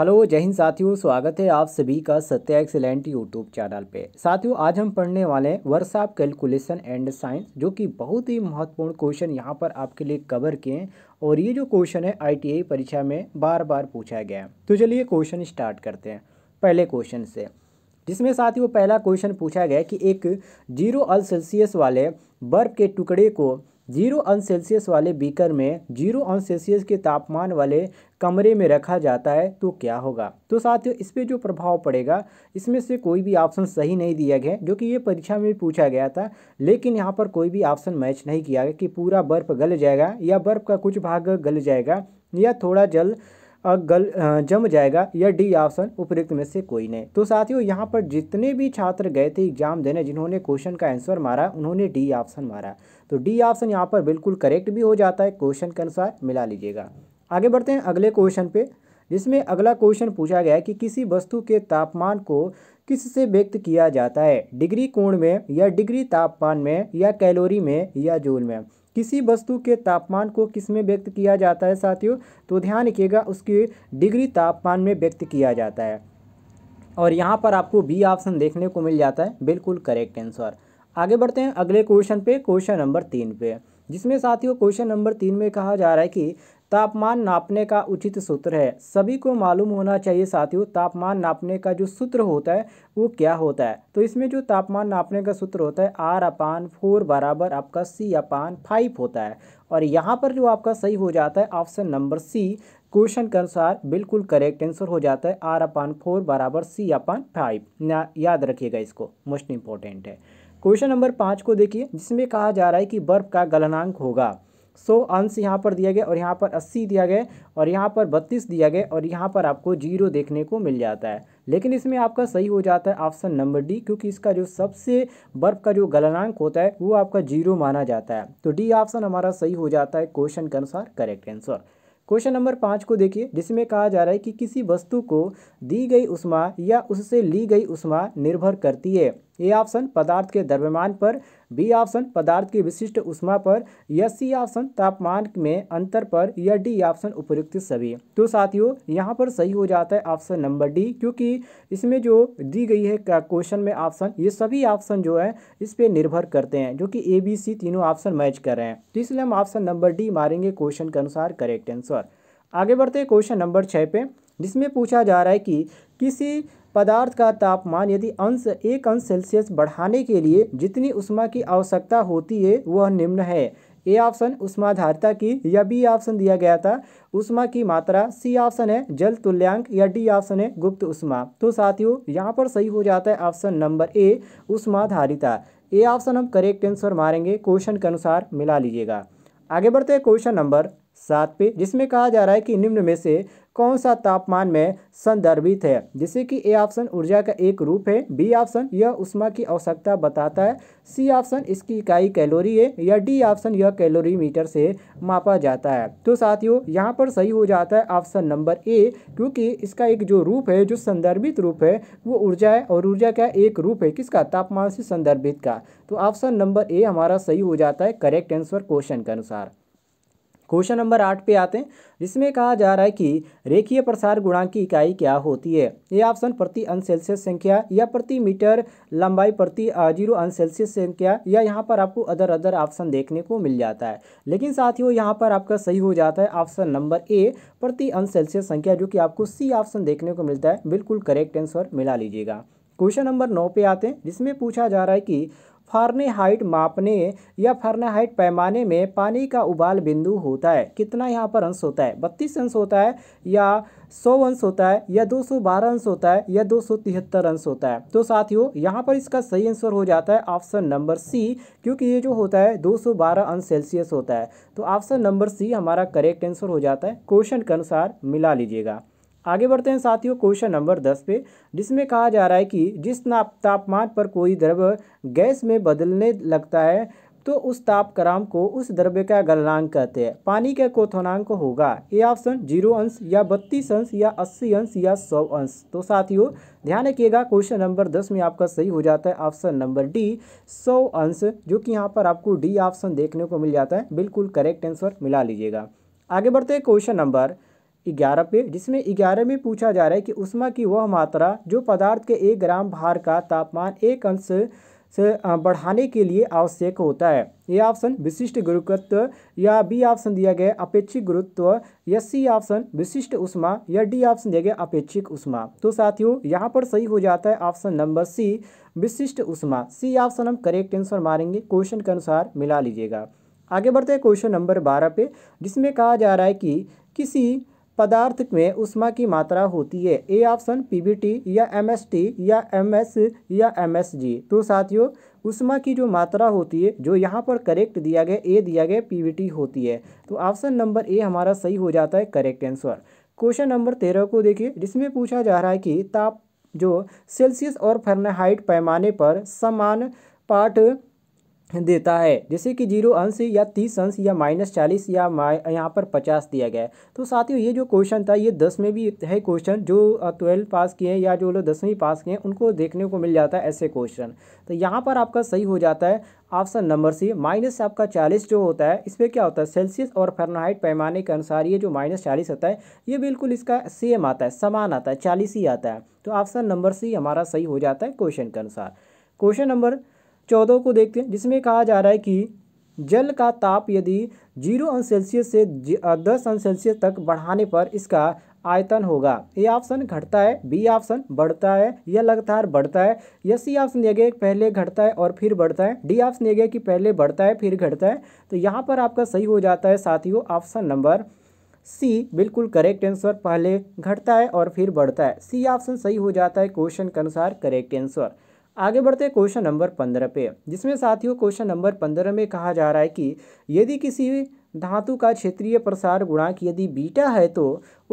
hello जय हिंद साथियों स्वागत है आप सभी का सत्या एक्सेलेंट यूट्यूब चैनल पे साथियों आज हम पढ़ने वाले हैं वर्ष ऑफ कैलकुलेशन एंड साइंस जो कि बहुत ही महत्वपूर्ण क्वेश्चन यहाँ पर आपके लिए कवर किए हैं और ये जो क्वेश्चन है आईटीआई परीक्षा में बार बार पूछा गया है तो चलिए क्वेश्चन स्टार्ट करते हैं पहले क्वेश्चन से जिसमें साथियों पहला क्वेश्चन पूछा गया कि एक जीरो अल सेल्सियस वाले बर्फ के टुकड़े को जीरो अंश सेल्सियस वाले बीकर में जीरो अंश सेल्सियस के तापमान वाले कमरे में रखा जाता है तो क्या होगा तो साथियों इस पर जो प्रभाव पड़ेगा इसमें से कोई भी ऑप्शन सही नहीं दिया गया जो कि ये परीक्षा में पूछा गया था लेकिन यहाँ पर कोई भी ऑप्शन मैच नहीं किया गया कि पूरा बर्फ गल जाएगा या बर्फ का कुछ भाग गल जाएगा या थोड़ा जल गल जम जाएगा या डी ऑप्शन उपयुक्त में से कोई नहीं तो साथियों यहाँ पर जितने भी छात्र गए थे एग्जाम देने जिन्होंने क्वेश्चन का आंसर मारा उन्होंने डी ऑप्शन मारा तो डी ऑप्शन यहाँ पर बिल्कुल करेक्ट भी हो जाता है क्वेश्चन के अनुसार मिला लीजिएगा आगे बढ़ते हैं अगले क्वेश्चन पे जिसमें अगला क्वेश्चन पूछा गया है कि किसी वस्तु के तापमान को किससे व्यक्त किया जाता है डिग्री कोण में या डिग्री तापमान में या कैलोरी में या जोल में किसी वस्तु के तापमान को किस में व्यक्त किया जाता है साथियों तो ध्यान रखिएगा उसके डिग्री तापमान में व्यक्त किया जाता है और यहाँ पर आपको बी ऑप्शन देखने को मिल जाता है बिल्कुल करेक्ट आंसर आगे बढ़ते हैं अगले क्वेश्चन पे क्वेश्चन नंबर तीन पे जिसमें साथियों क्वेश्चन नंबर तीन में कहा जा रहा है कि तापमान नापने का उचित सूत्र है सभी को मालूम होना चाहिए साथियों तापमान नापने का जो सूत्र होता है वो क्या होता है तो इसमें जो तापमान नापने का सूत्र होता है आर अपान फोर बराबर आपका सी अपान फाइव होता है और यहाँ पर जो आपका सही हो जाता है ऑप्शन नंबर सी क्वेश्चन के अनुसार बिल्कुल करेक्ट आंसर हो जाता है आर अपान फोर बराबर सी अपान फाइव याद रखिएगा इसको मोस्ट इम्पॉर्टेंट है क्वेश्चन नंबर पाँच को देखिए जिसमें कहा जा रहा है कि बर्फ़ का गलनांक होगा so, अंश यहाँ पर दिया गया और यहाँ पर अस्सी दिया गया और यहाँ पर बत्तीस दिया गया और यहाँ पर आपको जीरो देखने को मिल जाता है लेकिन इसमें आपका सही हो जाता है ऑप्शन नंबर डी क्योंकि इसका जो सबसे बर्फ़ का जो गलनांक होता है वो आपका जीरो माना जाता है तो डी ऑप्शन हमारा सही हो जाता है क्वेश्चन के अनुसार करेक्ट आंसर क्वेश्चन नंबर पाँच को देखिए जिसमें कहा जा रहा है कि किसी वस्तु को दी गई उष्मा या उससे ली गई उष्मा निर्भर करती है ए ऑप्शन पदार्थ के द्रव्यमान पर बी ऑप्शन पदार्थ की विशिष्ट उष्मा पर या सी ऑप्शन तापमान में अंतर पर या डी ऑप्शन उपयुक्त सभी तो साथियों यहाँ पर सही हो जाता है ऑप्शन नंबर डी क्योंकि इसमें जो दी गई है क्वेश्चन में ऑप्शन ये सभी ऑप्शन जो है इस पर निर्भर करते हैं जो कि ए बी सी तीनों ऑप्शन मैच कर रहे हैं तो इसलिए हम ऑप्शन नंबर डी मारेंगे क्वेश्चन के अनुसार करेक्ट आंसर आगे बढ़ते हैं क्वेश्चन नंबर छः पे जिसमें पूछा जा रहा है कि किसी पदार्थ का तापमान यदि अंश एक अंश सेल्सियस बढ़ाने के लिए जितनी उष्मा की आवश्यकता होती है वह निम्न है ए ऑप्शन उष्माधारिता की या बी ऑप्शन दिया गया था उष्मा की मात्रा सी ऑप्शन है जल तुल्यांक या डी ऑप्शन है गुप्त उष्मा तो साथियों यहाँ पर सही हो जाता है ऑप्शन नंबर ए उष्माधारिता ए ऑप्शन हम करेक्ट आंसर मारेंगे क्वेश्चन के अनुसार मिला लीजिएगा आगे बढ़ते हैं क्वेश्चन नंबर सात पे जिसमें कहा जा रहा है कि निम्न में से कौन सा तापमान में संदर्भित है जैसे कि ए ऑप्शन ऊर्जा का एक रूप है बी ऑप्शन यह उष्मा की आवश्यकता बताता है सी ऑप्शन इसकी इकाई कैलोरी है या डी ऑप्शन यह कैलोरी मीटर से मापा जाता है तो साथियों यहाँ पर सही हो जाता है ऑप्शन नंबर ए क्योंकि इसका एक जो रूप है जो संदर्भित रूप है वो ऊर्जा है और ऊर्जा का एक रूप है किसका तापमान से संदर्भित का तो ऑप्शन नंबर ए हमारा सही हो जाता है करेक्ट आंसर क्वेश्चन के अनुसार क्वेश्चन नंबर आठ पे आते हैं जिसमें कहा जा रहा है कि रेखीय प्रसार गुणांक की इकाई क्या होती है ये ऑप्शन प्रति अंश सेल्सियस संख्या या प्रति मीटर लंबाई प्रति जीरो अंश सेल्सियस संख्या या यहाँ पर आपको अदर अदर ऑप्शन देखने को मिल जाता है लेकिन साथियों यहाँ पर आपका सही हो जाता है ऑप्शन नंबर ए प्रति अंश सेल्सियस संख्या जो कि आपको सी ऑप्शन देखने को मिलता है बिल्कुल करेक्ट आंसर मिला लीजिएगा क्वेश्चन नंबर नौ पे आते हैं जिसमें पूछा जा रहा है कि हाइट मापने या हाइट पैमाने में पानी का उबाल बिंदु होता है कितना यहाँ पर अंश होता है बत्तीस अंश होता है या सौ अंश होता है या दो सौ बारह अंश होता है या दो सौ तिहत्तर अंश होता है तो साथियों यहाँ पर इसका सही आंसर हो जाता है ऑप्शन नंबर सी क्योंकि ये जो होता है दो सौ बारह अंश सेल्सियस होता है तो ऑप्शन नंबर सी हमारा करेक्ट आंसर हो जाता है क्वेश्चन के अनुसार मिला लीजिएगा आगे बढ़ते हैं साथियों क्वेश्चन नंबर दस पे जिसमें कहा जा रहा है कि जिस नाप तापमान पर कोई द्रव्य गैस में बदलने लगता है तो उस तापक्राम को उस द्रव्य का गलनांक कहते हैं पानी का कोथनांक होगा ए ऑप्शन जीरो अंश या बत्तीस अंश या अस्सी अंश या सौ अंश तो साथियों ध्यान रखिएगा क्वेश्चन नंबर दस में आपका सही हो जाता है ऑप्शन नंबर डी सौ अंश जो कि यहाँ पर आपको डी ऑप्शन देखने को मिल जाता है बिल्कुल करेक्ट आंसर मिला लीजिएगा आगे बढ़ते हैं क्वेश्चन नंबर ग्यारह पे जिसमें ग्यारह में पूछा जा रहा है कि उष्मा की वह मात्रा जो पदार्थ के एक ग्राम भार का तापमान एक अंश से बढ़ाने के लिए आवश्यक होता है ये ऑप्शन विशिष्ट गुरुत्व या बी ऑप्शन दिया गया अपेक्षिक गुरुत्व या सी ऑप्शन विशिष्ट उष्मा या डी ऑप्शन दिया गया अपेक्षिक उष्मा तो साथियों यहाँ पर सही हो जाता है ऑप्शन नंबर सी विशिष्ट उष्मा सी ऑप्शन हम करेक्ट आंसर मारेंगे क्वेश्चन के अनुसार मिला लीजिएगा आगे बढ़ते हैं क्वेश्चन नंबर बारह पे जिसमें कहा जा रहा है कि किसी पदार्थ में उष्मा की मात्रा होती है ए ऑप्शन पीबीटी या एमएसटी या एमएस या एमएसजी तो साथियों उष्मा की जो मात्रा होती है जो यहाँ पर करेक्ट दिया गया ए दिया गया पीबीटी होती है तो ऑप्शन नंबर ए हमारा सही हो जाता है करेक्ट आंसर क्वेश्चन नंबर तेरह को देखिए जिसमें पूछा जा रहा है कि ताप जो सेल्सियस और फर्नाहाइट पैमाने पर समान पाठ देता है जैसे कि जीरो अंश या तीस अंश या माइनस चालीस या यहाँ पर पचास दिया गया है तो साथियों ये जो क्वेश्चन था ये दस में भी है क्वेश्चन जो ट्वेल्थ पास किए हैं या जो लोग दसवीं पास किए हैं उनको देखने को मिल जाता है ऐसे क्वेश्चन तो यहाँ पर आपका सही हो जाता है ऑप्शन नंबर सी माइनस आपका चालीस जो होता है इसमें क्या होता है सेल्सियस और फर्नाइट पैमाने के अनुसार ये जो माइनस चालीस होता है ये बिल्कुल इसका सेम आता है समान आता है चालीस ही आता है तो ऑप्शन नंबर सी हमारा सही हो जाता है क्वेश्चन के अनुसार क्वेश्चन नंबर चौदह को देखते हैं जिसमें कहा जा रहा है कि जल का ताप यदि जीरो अंश सेल्सियस से दस अंश सेल्सियस तक बढ़ाने पर इसका आयतन होगा ए ऑप्शन घटता है बी ऑप्शन बढ़ता है यह लगातार बढ़ता है या सी ऑप्शन दिया गया पहले घटता है और फिर बढ़ता है डी ऑप्शन दिया गया कि पहले बढ़ता है फिर घटता है तो यहाँ पर आपका सही हो जाता है साथियों ऑप्शन नंबर सी बिल्कुल करेक्ट आंसर पहले घटता है और फिर बढ़ता है सी ऑप्शन सही हो जाता है क्वेश्चन के अनुसार करेक्ट आंसर आगे बढ़ते हैं क्वेश्चन नंबर पंद्रह पे जिसमें साथियों क्वेश्चन नंबर पंद्रह में कहा जा रहा है कि यदि किसी धातु का क्षेत्रीय प्रसार गुणांक यदि बीटा है तो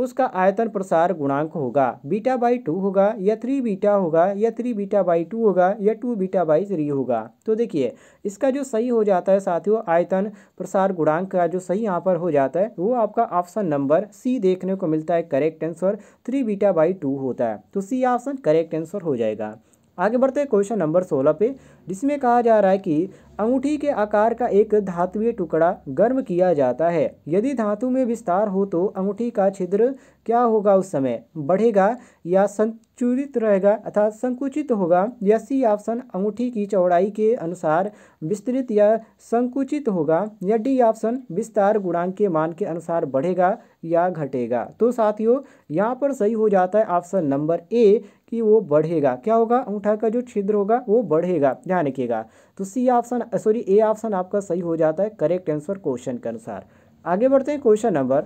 उसका आयतन प्रसार गुणांक होगा बीटा बाई टू होगा या थ्री बीटा होगा या थ्री बीटा बाई टू होगा या टू बीटा बाई थ्री होगा तो देखिए इसका जो सही हो जाता है साथियों आयतन प्रसार गुणांक का जो सही यहाँ पर हो जाता है वो आपका ऑप्शन नंबर सी देखने को मिलता है correct answer three beta by two होता है तो सी ऑप्शन करेक्ट आंसर हो जाएगा आगे बढ़ते हैं क्वेश्चन नंबर सोलह पे जिसमें कहा जा रहा है कि अंगूठी के आकार का एक धातुवी टुकड़ा गर्म किया जाता है यदि धातु में विस्तार हो तो अंगूठी का छिद्र क्या होगा उस समय बढ़ेगा या संचुरित रहेगा अर्थात संकुचित होगा या सी ऑप्शन अंगूठी की चौड़ाई के अनुसार विस्तृत या संकुचित होगा या डी ऑप्शन विस्तार गुणांक के मान के अनुसार बढ़ेगा या घटेगा तो साथियों यहाँ पर सही हो जाता है ऑप्शन नंबर ए कि वो बढ़ेगा क्या होगा अंगूठा का जो छिद्र होगा वो बढ़ेगा ध्यान रखिएगा तो C option sorry A option आपका सही हो जाता है करेक्ट आंसर क्वेश्चन के अनुसार आगे बढ़ते हैं क्वेश्चन नंबर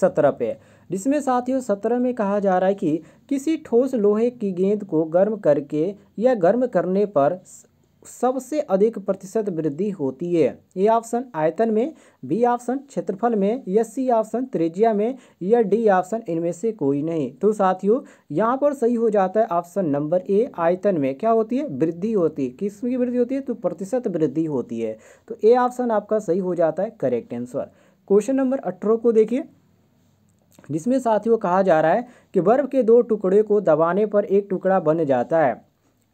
सत्रह पे जिसमें साथियों सत्रह में कहा जा रहा है कि किसी ठोस लोहे की गेंद को गर्म करके या गर्म करने पर सबसे अधिक प्रतिशत वृद्धि होती है ए ऑप्शन आयतन में बी ऑप्शन क्षेत्रफल में या सी ऑप्शन त्रिज्या में या डी ऑप्शन इनमें से कोई नहीं तो साथियों यहाँ पर सही हो जाता है ऑप्शन नंबर ए आयतन में क्या होती है वृद्धि होती है किस की वृद्धि होती है तो प्रतिशत वृद्धि होती है तो ए ऑप्शन आपका सही हो जाता है करेक्ट आंसर क्वेश्चन नंबर अठारह को देखिए जिसमें साथियों कहा जा रहा है कि बर्फ के दो टुकड़े को दबाने पर एक टुकड़ा बन जाता है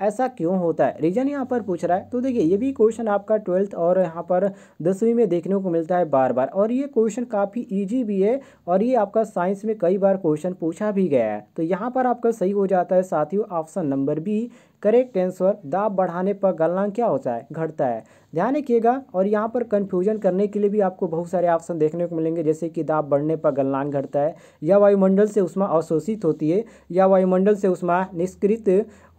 ऐसा क्यों होता है रीजन यहाँ पर पूछ रहा है तो देखिए ये भी क्वेश्चन आपका ट्वेल्थ और यहाँ पर दसवीं में देखने को मिलता है बार बार और ये क्वेश्चन काफ़ी ईजी भी है और ये आपका साइंस में कई बार क्वेश्चन पूछा भी गया है तो यहाँ पर आपका सही हो जाता है साथियों option number B correct answer दाब बढ़ाने पर गलना क्या होता है घटता है ध्यान रखिएगा और यहाँ पर कन्फ्यूजन करने के लिए भी आपको बहुत सारे ऑप्शन देखने को मिलेंगे जैसे कि दाब बढ़ने पर गलनांग घटता है या वायुमंडल से उष्मा अवशोषित होती है या वायुमंडल से उष्मा निष्कृत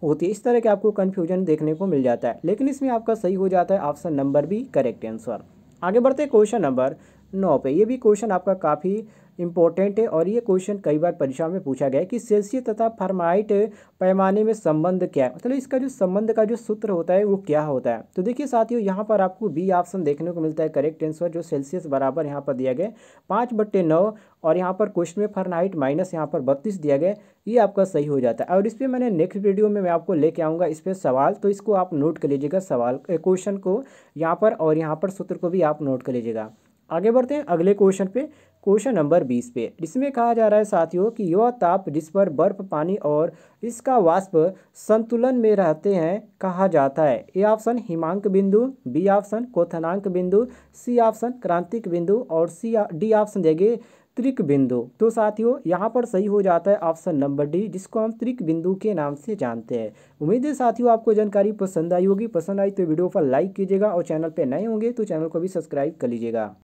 होती है इस तरह के आपको कन्फ्यूजन देखने को मिल जाता है लेकिन इसमें आपका सही हो जाता है option number B correct answer आगे बढ़ते क्वेश्चन नंबर नौ पे ये भी क्वेश्चन आपका काफ़ी इंपॉर्टेंट है और ये क्वेश्चन कई बार परीक्षा में पूछा गया है कि सेल्सियस तथा फरमाइट पैमाने में संबंध क्या है मतलब इसका जो संबंध का जो सूत्र होता है वो क्या होता है तो देखिए साथियों यहाँ पर आपको बी ऑप्शन देखने को मिलता है करेक्ट आंसर जो सेल्सियस बराबर यहाँ पर दिया गया पाँच बट्टे नौ और यहाँ पर क्वेश्चन में फरनाइट माइनस यहाँ पर बत्तीस दिया गया ये आपका सही हो जाता है और इस पर मैंने नेक्स्ट वीडियो में मैं आपको लेके आऊँगा इस पर सवाल तो इसको आप नोट कर लीजिएगा सवाल क्वेश्चन को यहाँ पर और यहाँ पर सूत्र को भी आप नोट कर लीजिएगा आगे बढ़ते हैं अगले क्वेश्चन पे क्वेश्चन नंबर बीस पे जिसमें कहा जा रहा है साथियों कि युवा ताप जिस पर बर्फ पानी और इसका वाष्प संतुलन में रहते हैं कहा जाता है ए ऑप्शन हिमांक बिंदु बी ऑप्शन कोथनांक बिंदु सी ऑप्शन क्रांतिक बिंदु और सी डी ऑप्शन देंगे त्रिक बिंदु तो साथियों यहाँ पर सही हो जाता है ऑप्शन नंबर डी जिसको हम त्रिक बिंदु के नाम से जानते हैं उम्मीद है साथियों आपको जानकारी पसंद आई होगी पसंद आई तो वीडियो पर लाइक कीजिएगा और चैनल पर नए होंगे तो चैनल को भी सब्सक्राइब कर लीजिएगा